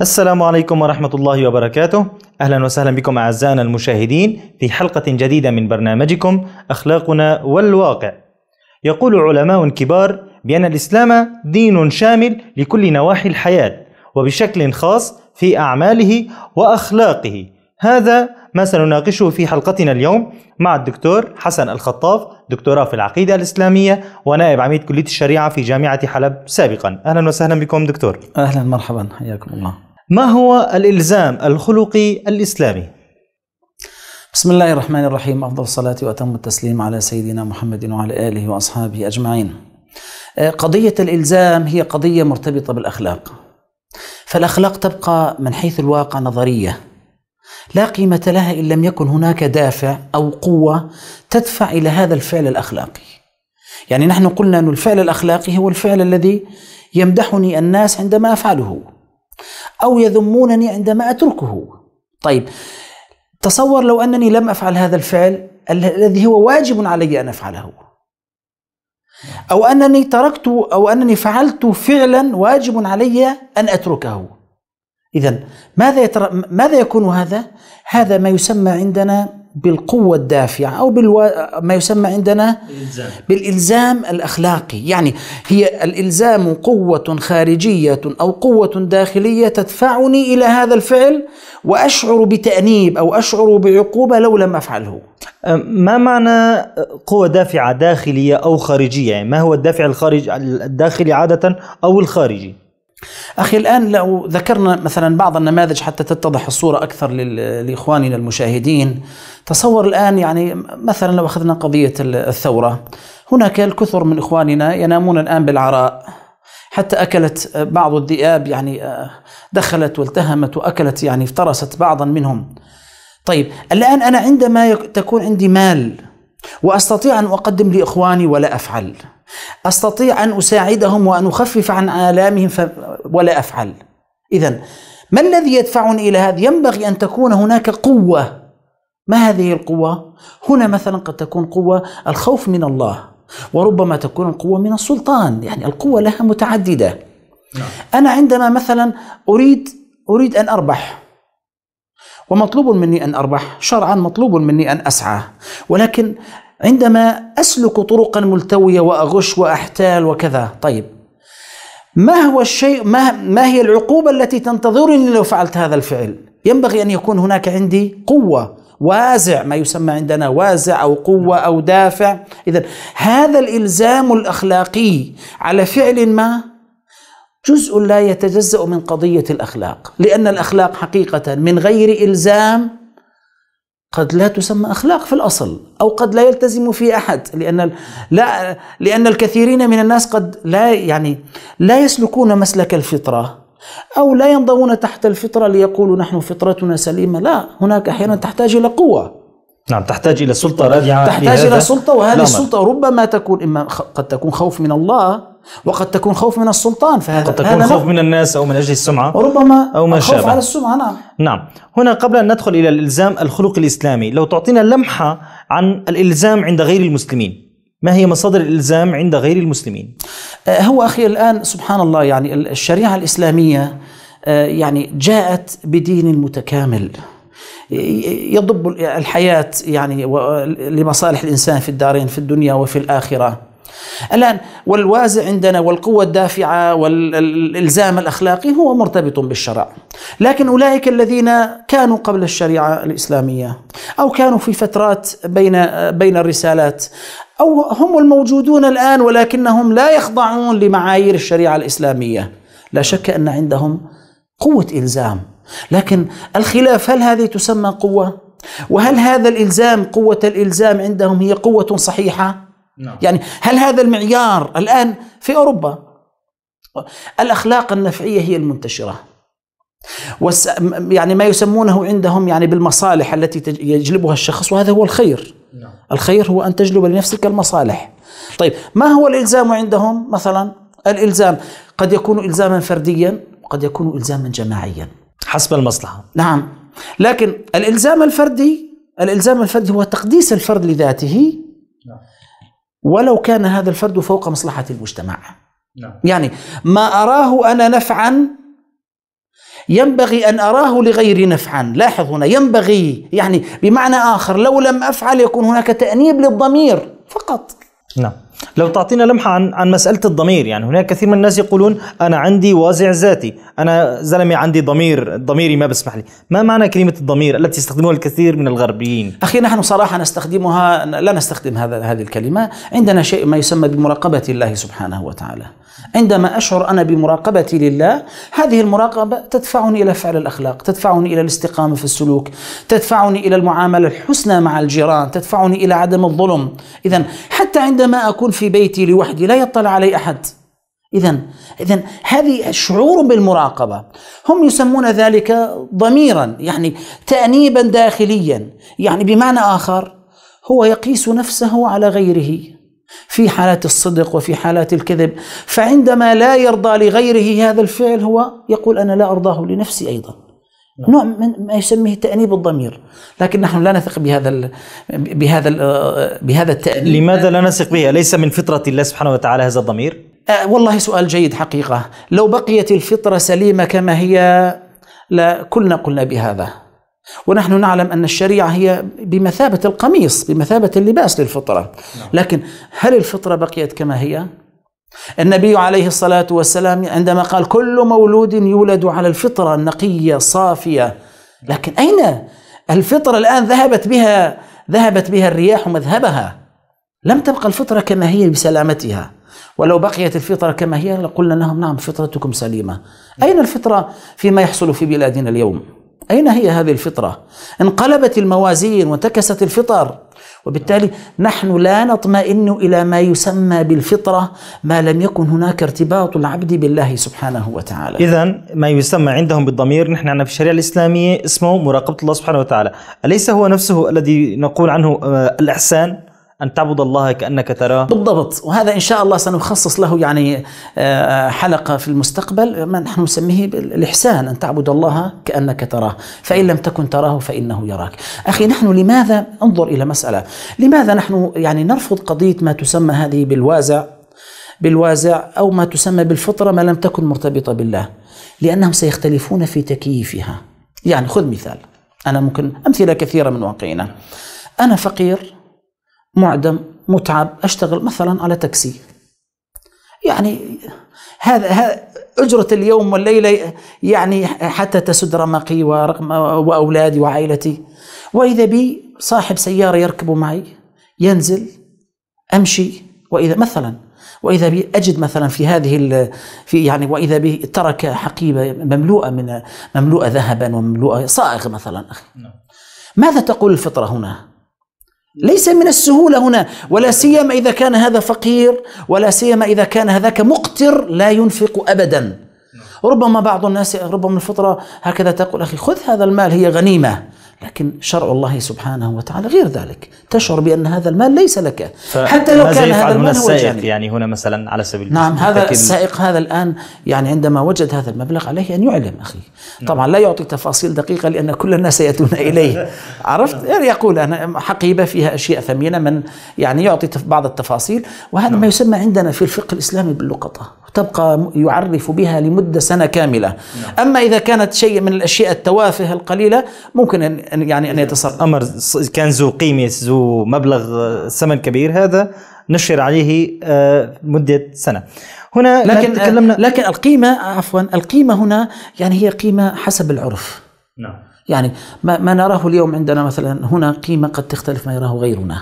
السلام عليكم ورحمة الله وبركاته أهلا وسهلا بكم أعزائنا المشاهدين في حلقة جديدة من برنامجكم أخلاقنا والواقع يقول علماء كبار بأن الإسلام دين شامل لكل نواحي الحياة وبشكل خاص في أعماله وأخلاقه هذا ما سنناقشه في حلقتنا اليوم مع الدكتور حسن الخطاف دكتوراه في العقيدة الإسلامية ونائب عميد كلية الشريعة في جامعة حلب سابقا أهلا وسهلا بكم دكتور أهلا مرحبا حياكم الله ما هو الإلزام الخلقي الإسلامي؟ بسم الله الرحمن الرحيم أفضل الصلاة وأتم التسليم على سيدنا محمد وعلى آله وأصحابه أجمعين آه، قضية الإلزام هي قضية مرتبطة بالأخلاق فالأخلاق تبقى من حيث الواقع نظرية لا قيمة لها إن لم يكن هناك دافع أو قوة تدفع إلى هذا الفعل الأخلاقي يعني نحن قلنا أن الفعل الأخلاقي هو الفعل الذي يمدحني الناس عندما أفعله أو يذمونني عندما أتركه طيب تصور لو أنني لم أفعل هذا الفعل الذي هو واجب علي أن أفعله أو أنني تركت أو أنني فعلت فعلا واجب علي أن أتركه إذا ماذا يتر... ماذا يكون هذا؟ هذا ما يسمى عندنا بالقوة الدافعة أو بالو... ما يسمى عندنا الإلزام. بالإلزام الأخلاقي يعني هي الإلزام قوة خارجية أو قوة داخلية تدفعني إلى هذا الفعل وأشعر بتأنيب أو أشعر بعقوبة لو لم أفعله ما معنى قوة دافعة داخلية أو خارجية يعني ما هو الدافع الخارج الداخلي عادة أو الخارجي أخي الآن لو ذكرنا مثلا بعض النماذج حتى تتضح الصورة أكثر لإخواننا المشاهدين تصور الآن يعني مثلا لو أخذنا قضية الثورة هناك الكثر من إخواننا ينامون الآن بالعراء حتى أكلت بعض الذئاب يعني آه، دخلت والتهمت وأكلت يعني افترست بعضا منهم طيب الآن أنا عندما تكون عندي مال وأستطيع أن أقدم لإخواني ولا أفعل أستطيع أن أساعدهم وأن أخفف عن آلامهم ولا أفعل إذا ما الذي يدفعني إلى هذا؟ ينبغي أن تكون هناك قوة ما هذه القوة؟ هنا مثلا قد تكون قوة الخوف من الله وربما تكون القوة من السلطان يعني القوة لها متعددة نعم. أنا عندما مثلا أريد أريد أن أربح ومطلوب مني أن أربح شرعا مطلوب مني أن أسعى ولكن عندما أسلك طرقا ملتوية وأغش وأحتال وكذا طيب ما هو الشيء ما, ما هي العقوبة التي تنتظرني لو فعلت هذا الفعل ينبغي أن يكون هناك عندي قوة وازع ما يسمى عندنا وازع او قوه او دافع اذا هذا الالزام الاخلاقي على فعل ما جزء لا يتجزا من قضيه الاخلاق لان الاخلاق حقيقه من غير الزام قد لا تسمى اخلاق في الاصل او قد لا يلتزم في احد لان لا لان الكثيرين من الناس قد لا يعني لا يسلكون مسلك الفطره أو لا ينضوون تحت الفطرة ليقولوا نحن فطرتنا سليمة لا هناك أحيانا نعم. تحتاج إلى قوة نعم تحتاج إلى سلطة رادعة تحتاج إلى سلطة وهذه نعم. السلطة ربما تكون إما قد تكون خوف من الله وقد تكون خوف من السلطان فهذا قد تكون خوف من الناس أو من أجل السمعة وربما أو ما خوف على السمعة نعم نعم هنا قبل أن ندخل إلى الإلزام الخلق الإسلامي لو تعطينا لمحة عن الإلزام عند غير المسلمين ما هي مصادر الإلزام عند غير المسلمين؟ أه، هو أخي الآن سبحان الله يعني الشريعة الإسلامية أه، يعني جاءت بدين متكامل أه، يضب الحياة يعني لمصالح الإنسان في الدارين في الدنيا وفي الآخرة الآن والوازع عندنا والقوة الدافعة والإلزام الأخلاقي هو مرتبط بالشرع لكن أولئك الذين كانوا قبل الشريعة الإسلامية أو كانوا في فترات بين بين الرسالات أو هم الموجودون الآن ولكنهم لا يخضعون لمعايير الشريعة الإسلامية لا شك أن عندهم قوة إلزام لكن الخلاف هل هذه تسمى قوة؟ وهل هذا الإلزام قوة الإلزام عندهم هي قوة صحيحة؟ نعم. يعني هل هذا المعيار الآن في أوروبا الأخلاق النفعية هي المنتشرة وس... يعني ما يسمونه عندهم يعني بالمصالح التي يجلبها الشخص وهذا هو الخير نعم. الخير هو أن تجلب لنفسك المصالح طيب ما هو الإلزام عندهم مثلا الإلزام قد يكون إلزاما فرديا وقد يكون إلزاما جماعيا حسب المصلحة نعم لكن الإلزام الفردي الإلزام الفردي هو تقديس الفرد لذاته نعم. ولو كان هذا الفرد فوق مصلحة المجتمع نعم. يعني ما أراه أنا نفعا ينبغي أن أراه لغير نفعا لاحظ هنا ينبغي يعني بمعنى آخر لو لم أفعل يكون هناك تأنيب للضمير فقط نعم لو تعطينا لمحة عن عن مسألة الضمير يعني هناك كثير من الناس يقولون أنا عندي وازع ذاتي أنا زلمة عندي ضمير ضميري ما بسمح لي ما معنى كلمة الضمير التي يستخدمها الكثير من الغربيين أخي نحن صراحة نستخدمها لا نستخدم هذا هذه الكلمة عندنا شيء ما يسمى بمراقبة الله سبحانه وتعالى عندما أشعر أنا بمراقبتي لله هذه المراقبة تدفعني إلى فعل الأخلاق تدفعني إلى الاستقامة في السلوك تدفعني إلى المعاملة الحسنى مع الجيران تدفعني إلى عدم الظلم إذا حتى عندما أكون في بيتي لوحدي لا يطلع علي أحد إذا إذا هذه الشعور بالمراقبة هم يسمون ذلك ضميرا يعني تأنيبا داخليا يعني بمعنى آخر هو يقيس نفسه على غيره في حالات الصدق وفي حالات الكذب فعندما لا يرضى لغيره هذا الفعل هو يقول أنا لا أرضاه لنفسي أيضا نعم. نوع من ما يسميه تأنيب الضمير لكن نحن لا نثق بهذا الـ بهذا الـ بهذا التأنيب لماذا لا نثق به أليس من فطرة الله سبحانه وتعالى هذا الضمير أه والله سؤال جيد حقيقة لو بقيت الفطرة سليمة كما هي لكلنا قلنا بهذا ونحن نعلم أن الشريعة هي بمثابة القميص بمثابة اللباس للفطرة نعم. لكن هل الفطرة بقيت كما هي؟ النبي عليه الصلاة والسلام عندما قال كل مولود يولد على الفطرة النقية صافية لكن أين الفطرة الآن ذهبت بها ذهبت بها الرياح مذهبها لم تبقى الفطرة كما هي بسلامتها ولو بقيت الفطرة كما هي لقلنا لهم نعم فطرتكم سليمة أين الفطرة فيما يحصل في بلادنا اليوم؟ أين هي هذه الفطرة؟ انقلبت الموازين وانتكست الفطر وبالتالي نحن لا نطمئن إلى ما يسمى بالفطرة ما لم يكن هناك ارتباط العبد بالله سبحانه وتعالى إذا ما يسمى عندهم بالضمير نحن عندنا في الشريعة الإسلامية اسمه مراقبة الله سبحانه وتعالى أليس هو نفسه الذي نقول عنه آه، الإحسان؟ أن تعبد الله كأنك تراه بالضبط وهذا إن شاء الله سنخصص له يعني آه، حلقة في المستقبل ما نحن نسميه بالإحسان أن تعبد الله كأنك تراه فإن لم تكن تراه فإنه يراك أخي نحن لماذا انظر إلى مسألة لماذا نحن يعني نرفض قضية ما تسمى هذه بالوازع بالوازع أو ما تسمى بالفطرة ما لم تكن مرتبطة بالله لأنهم سيختلفون في تكييفها يعني خذ مثال أنا ممكن أمثلة كثيرة من واقعنا أنا فقير معدم متعب اشتغل مثلا على تاكسي يعني هذا أجرة اليوم والليلة يعني حتى تسد رمقي ورقم وأولادي وعائلتي وإذا بي صاحب سيارة يركب معي ينزل أمشي وإذا مثلا وإذا بي أجد مثلا في هذه في يعني وإذا بي ترك حقيبة مملوءة من مملوءة ذهبا ومملوءة صائغ مثلا أخي نعم. ماذا تقول الفطرة هنا؟ ليس من السهولة هنا ولا سيما إذا كان هذا فقير ولا سيما إذا كان هذاك مقتر لا ينفق أبدا ربما بعض الناس ربما الفطرة هكذا تقول أخي خذ هذا المال هي غنيمة لكن شرع الله سبحانه وتعالى غير ذلك تشعر بأن هذا المال ليس لك حتى لو كان هذا المال هو السائق يعني هنا مثلا على سبيل نعم هذا السائق هذا الآن يعني عندما وجد هذا المبلغ عليه أن يعلم أخي نعم. طبعا لا يعطي تفاصيل دقيقة لأن كل الناس سيأتون إليه عرفت نعم. يقول أنا حقيبة فيها أشياء ثمينة من يعني يعطي بعض التفاصيل وهذا نعم. ما يسمى عندنا في الفقه الإسلامي باللقطة تبقى يعرف بها لمدة سنة كاملة أما إذا كانت شيء من الأشياء التوافه القليلة ممكن أن يعني أن يتصرف أمر كان ذو قيمة ذو مبلغ آه، ثمن كبير هذا نشر عليه آه، مدة سنة هنا لكن آه، تكلمنا لكن القيمة عفوا القيمة هنا يعني هي قيمة حسب العرف نعم يعني ما, ما نراه اليوم عندنا مثلا هنا قيمة قد تختلف ما يراه غيرنا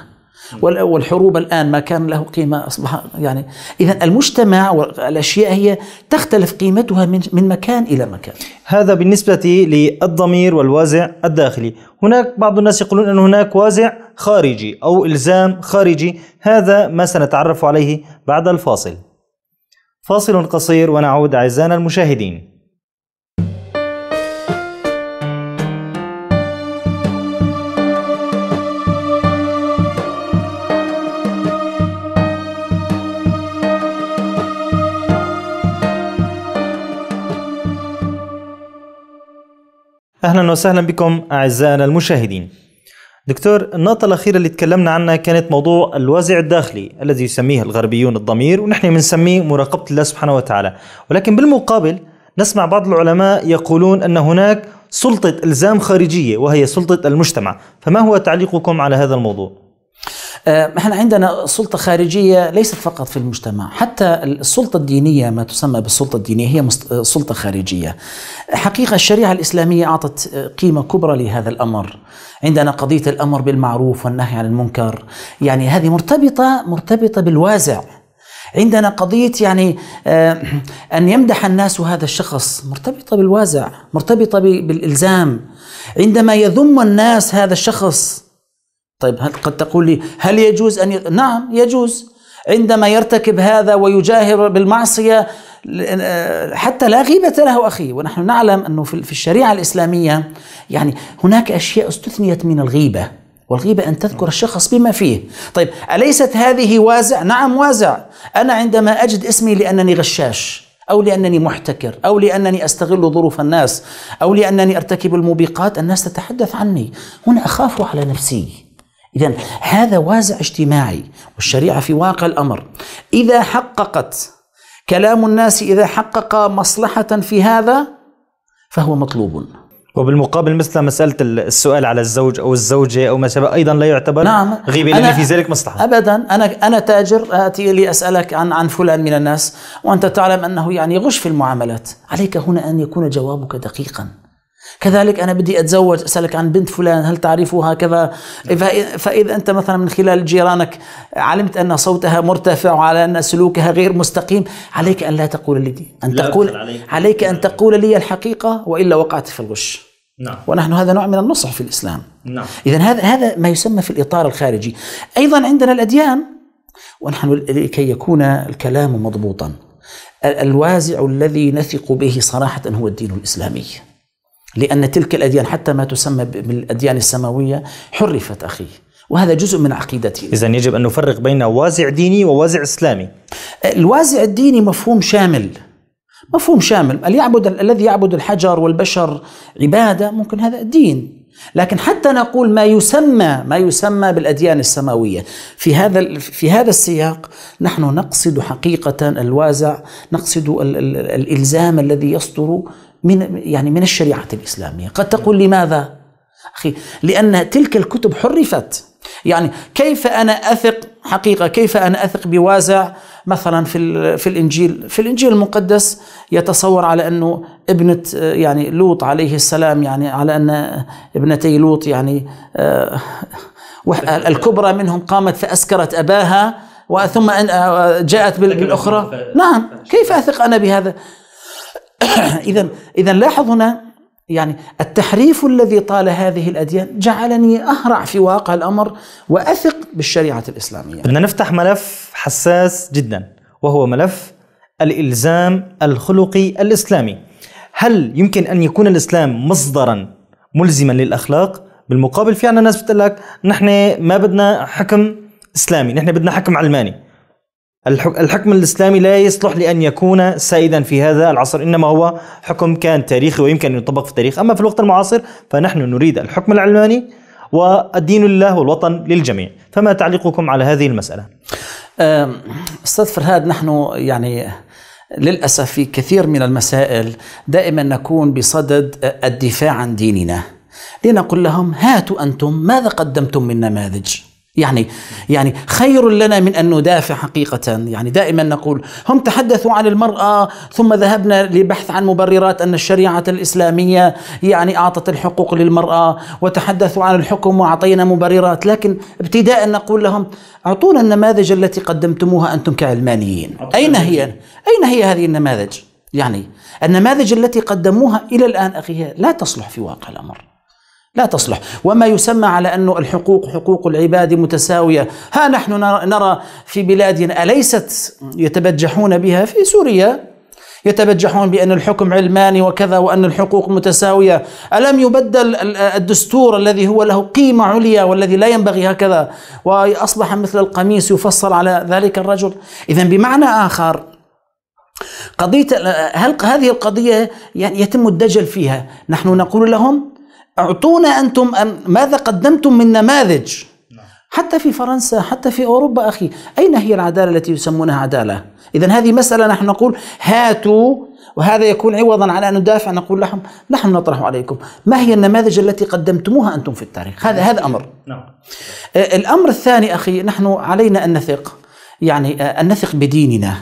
والحروب الآن ما كان له قيمة أصبح يعني إذا المجتمع والأشياء هي تختلف قيمتها من, من مكان إلى مكان هذا بالنسبة للضمير والوازع الداخلي هناك بعض الناس يقولون أن هناك وازع خارجي أو إلزام خارجي هذا ما سنتعرف عليه بعد الفاصل فاصل قصير ونعود أعزائنا المشاهدين اهلا وسهلا بكم اعزائنا المشاهدين. دكتور النقطة الأخيرة اللي تكلمنا عنها كانت موضوع الوازع الداخلي الذي يسميه الغربيون الضمير ونحن بنسميه مراقبة الله سبحانه وتعالى، ولكن بالمقابل نسمع بعض العلماء يقولون أن هناك سلطة إلزام خارجية وهي سلطة المجتمع، فما هو تعليقكم على هذا الموضوع؟ آه، احنا عندنا سلطة خارجية ليست فقط في المجتمع حتى السلطة الدينية ما تسمى بالسلطة الدينية هي سلطة خارجية حقيقة الشريعة الإسلامية أعطت قيمة كبرى لهذا الأمر عندنا قضية الأمر بالمعروف والنهي عن المنكر يعني هذه مرتبطة مرتبطة بالوازع عندنا قضية يعني آه، أن يمدح الناس هذا الشخص مرتبطة بالوازع مرتبطة بالإلزام عندما يذم الناس هذا الشخص طيب هل قد تقول لي هل يجوز أن ي... نعم يجوز عندما يرتكب هذا ويجاهر بالمعصية آه، حتى لا غيبة له أخي ونحن نعلم أنه في الشريعة الإسلامية يعني هناك أشياء استثنيت من الغيبة والغيبة أن تذكر الشخص بما فيه طيب أليست هذه وازع؟ نعم وازع أنا عندما أجد اسمي لأنني غشاش أو لأنني محتكر أو لأنني أستغل ظروف الناس أو لأنني أرتكب الموبقات الناس تتحدث عني هنا أخاف على نفسي إذا هذا وازع اجتماعي والشريعة في واقع الأمر إذا حققت كلام الناس إذا حقق مصلحة في هذا فهو مطلوب وبالمقابل مثل مسألة السؤال على الزوج أو الزوجة أو ما شابه أيضا لا يعتبر نعم غيبة لأن في ذلك مصلحة أبدا أنا أنا تاجر آتي لأسألك عن عن فلان من الناس وأنت تعلم أنه يعني غش في المعاملات عليك هنا أن يكون جوابك دقيقا كذلك أنا بدي أتزوج أسألك عن بنت فلان هل تعرفها كذا فإذا أنت مثلا من خلال جيرانك علمت أن صوتها مرتفع وعلى أن سلوكها غير مستقيم عليك أن لا تقول لي أن تقول عليك. أن تقول لي الحقيقة وإلا وقعت في الغش نعم. ونحن هذا نوع من النصح في الإسلام نعم. إذا هذا هذا ما يسمى في الإطار الخارجي أيضا عندنا الأديان ونحن لكي يكون الكلام مضبوطا الوازع الذي نثق به صراحة هو الدين الإسلامي لأن تلك الأديان حتى ما تسمى بالأديان السماوية حرفت أخي وهذا جزء من عقيدتي إذا يجب أن نفرق بين وازع ديني ووازع إسلامي أه، الوازع الديني مفهوم شامل مفهوم شامل يعبد الذي يعبد الحجر والبشر عبادة ممكن هذا دين لكن حتى نقول ما يسمى ما يسمى بالاديان السماويه في هذا في هذا السياق نحن نقصد حقيقه الوازع نقصد الالزام الذي يصدر من يعني من الشريعة الإسلامية قد تقول لماذا أخي لأن تلك الكتب حرفت يعني كيف أنا أثق حقيقة كيف أنا أثق بوازع مثلا في في الإنجيل في الإنجيل المقدس يتصور على أنه ابنة يعني لوط عليه السلام يعني على أن ابنتي لوط يعني آه، الكبرى منهم قامت فأسكرت أباها وثم آه، جاءت بالأخرى نعم كيف أثق أنا بهذا إذا إذا لاحظ هنا يعني التحريف الذي طال هذه الأديان جعلني أهرع في واقع الأمر وأثق بالشريعة الإسلامية بدنا نفتح ملف حساس جدا وهو ملف الإلزام الخلقي الإسلامي هل يمكن أن يكون الإسلام مصدرا ملزما للأخلاق بالمقابل في عنا ناس بتقول لك نحن ما بدنا حكم إسلامي نحن بدنا حكم علماني الحكم الإسلامي لا يصلح لأن يكون سائدا في هذا العصر إنما هو حكم كان تاريخي ويمكن أن يطبق في التاريخ أما في الوقت المعاصر فنحن نريد الحكم العلماني والدين لله والوطن للجميع فما تعليقكم على هذه المسألة؟ أستاذ فرهاد نحن يعني للأسف في كثير من المسائل دائما نكون بصدد الدفاع عن ديننا لنقول لهم هاتوا أنتم ماذا قدمتم من نماذج يعني يعني خير لنا من ان ندافع حقيقه، يعني دائما نقول هم تحدثوا عن المراه ثم ذهبنا لبحث عن مبررات ان الشريعه الاسلاميه يعني اعطت الحقوق للمراه وتحدثوا عن الحكم واعطينا مبررات، لكن ابتداء نقول لهم اعطونا النماذج التي قدمتموها انتم كعلمانيين، اين هي؟ اين هي هذه النماذج؟ يعني النماذج التي قدموها الى الان اخي لا تصلح في واقع الامر. لا تصلح وما يسمى على أنه الحقوق حقوق العباد متساوية ها نحن نرى في بلادنا أليست يتبجحون بها في سوريا يتبجحون بأن الحكم علماني وكذا وأن الحقوق متساوية ألم يبدل الدستور الذي هو له قيمة عليا والذي لا ينبغي هكذا وأصبح مثل القميص يفصل على ذلك الرجل إذا بمعنى آخر قضية هل هذه القضية يعني يتم الدجل فيها نحن نقول لهم اعطونا انتم ماذا قدمتم من نماذج نعم. حتى في فرنسا حتى في اوروبا اخي اين هي العداله التي يسمونها عداله اذا هذه مساله نحن نقول هاتوا وهذا يكون عوضا على ان ندافع نقول لهم نحن نطرح عليكم ما هي النماذج التي قدمتموها انتم في التاريخ هذا نعم. هذا امر نعم. آه، الامر الثاني اخي نحن علينا ان نثق يعني آه، ان نثق بديننا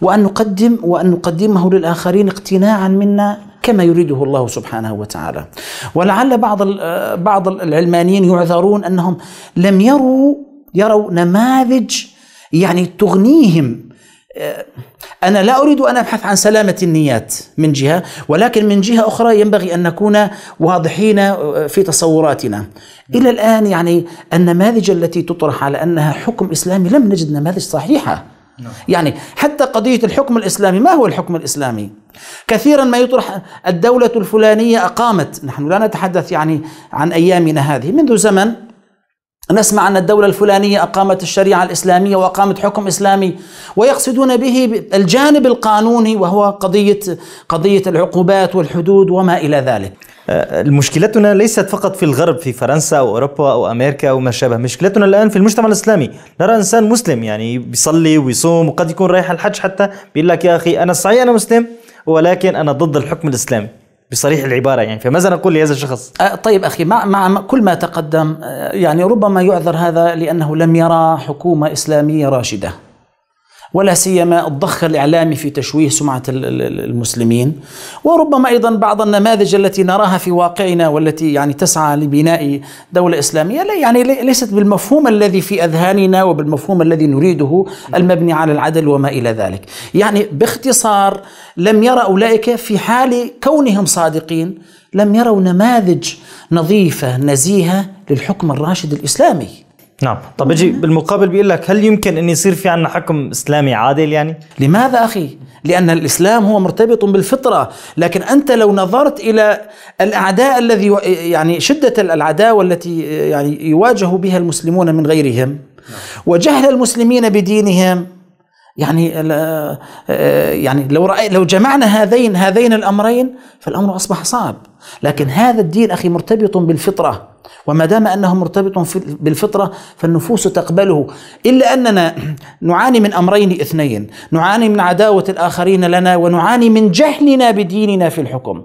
وأن نقدم وأن نقدمه للآخرين اقتناعا منا كما يريده الله سبحانه وتعالى ولعل بعض آه، بعض العلمانيين يعذرون أنهم لم يروا يروا نماذج يعني تغنيهم آه، أنا لا أريد أن أبحث عن سلامة النيات من جهة ولكن من جهة أخرى ينبغي أن نكون واضحين آه، في تصوراتنا إلى الآن يعني النماذج التي تطرح على أنها حكم إسلامي لم نجد نماذج صحيحة نعم. يعني حتى قضية الحكم الإسلامي ما هو الحكم الإسلامي كثيرا ما يطرح الدولة الفلانية أقامت نحن لا نتحدث يعني عن أيامنا هذه منذ زمن نسمع أن الدولة الفلانية أقامت الشريعة الإسلامية وأقامت حكم إسلامي ويقصدون به الجانب القانوني وهو قضية قضية العقوبات والحدود وما إلى ذلك أه، مشكلتنا ليست فقط في الغرب في فرنسا أو أوروبا أو أمريكا وما شابه مشكلتنا الآن في المجتمع الإسلامي نرى إنسان مسلم يعني بيصلي ويصوم وقد يكون رايح الحج حتى بيقول لك يا أخي أنا صحيح أنا مسلم ولكن أنا ضد الحكم الإسلامي بصريح العباره يعني فماذا نقول لهذا الشخص؟ أه، طيب اخي مع, مع كل ما تقدم أه، يعني ربما يعذر هذا لانه لم يرى حكومه اسلاميه راشده ولا سيما الضخ الإعلامي في تشويه سمعة المسلمين وربما أيضا بعض النماذج التي نراها في واقعنا والتي يعني تسعى لبناء دولة إسلامية لا يعني ليست بالمفهوم الذي في أذهاننا وبالمفهوم الذي نريده المبني على العدل وما إلى ذلك يعني باختصار لم يرى أولئك في حال كونهم صادقين لم يروا نماذج نظيفة نزيهة للحكم الراشد الإسلامي نعم طب اجي بالمقابل بيقول لك هل يمكن ان يصير في عندنا حكم اسلامي عادل يعني لماذا اخي لان الاسلام هو مرتبط بالفطره لكن انت لو نظرت الى الاعداء الذي يعني شده العداوه التي يعني يواجه بها المسلمون من غيرهم نعم. وجهل المسلمين بدينهم يعني آه، يعني لو رأي لو جمعنا هذين هذين الامرين فالامر اصبح صعب لكن هذا الدين أخي مرتبط بالفطرة وما دام أنه مرتبط بالفطرة فالنفوس تقبله إلا أننا نعاني من أمرين اثنين نعاني من عداوة الآخرين لنا ونعاني من جهلنا بديننا في الحكم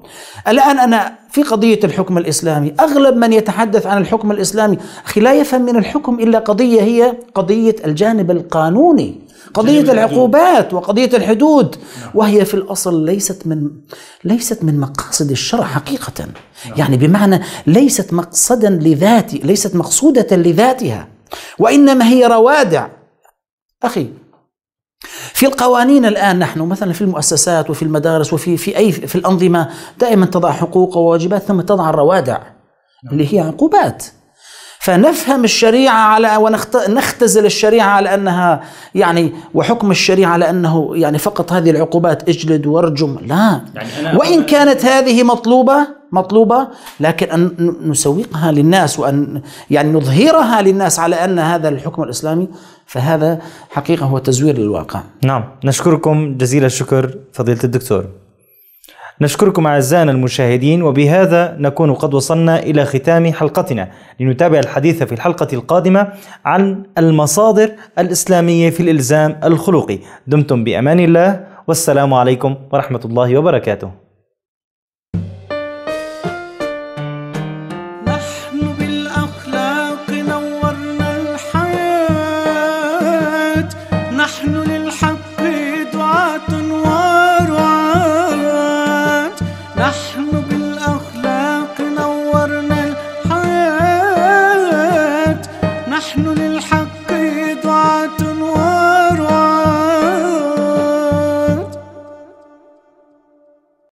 الآن أنا في قضية الحكم الإسلامي أغلب من يتحدث عن الحكم الإسلامي أخي لا يفهم من الحكم إلا قضية هي قضية الجانب القانوني قضية العقوبات وقضية الحدود نعم. وهي في الأصل ليست من ليست من مقاصد الشرع حقيقة يعني بمعنى ليست مقصدا لذات ليست مقصودة لذاتها وإنما هي روادع أخي في القوانين الآن نحن مثلا في المؤسسات وفي المدارس وفي في أي في الأنظمة دائما تضع حقوق وواجبات ثم تضع الروادع اللي هي عقوبات فنفهم الشريعة على ونختزل الشريعة على أنها يعني وحكم الشريعة على أنه يعني فقط هذه العقوبات اجلد وارجم لا يعني وإن كانت هذه مطلوبة مطلوبة لكن أن نسوقها للناس وأن يعني نظهرها للناس على أن هذا الحكم الإسلامي فهذا حقيقة هو تزوير للواقع نعم نشكركم جزيل الشكر فضيلة الدكتور نشكركم أعزائنا المشاهدين وبهذا نكون قد وصلنا إلى ختام حلقتنا لنتابع الحديث في الحلقة القادمة عن المصادر الإسلامية في الإلزام الخلقي دمتم بأمان الله والسلام عليكم ورحمة الله وبركاته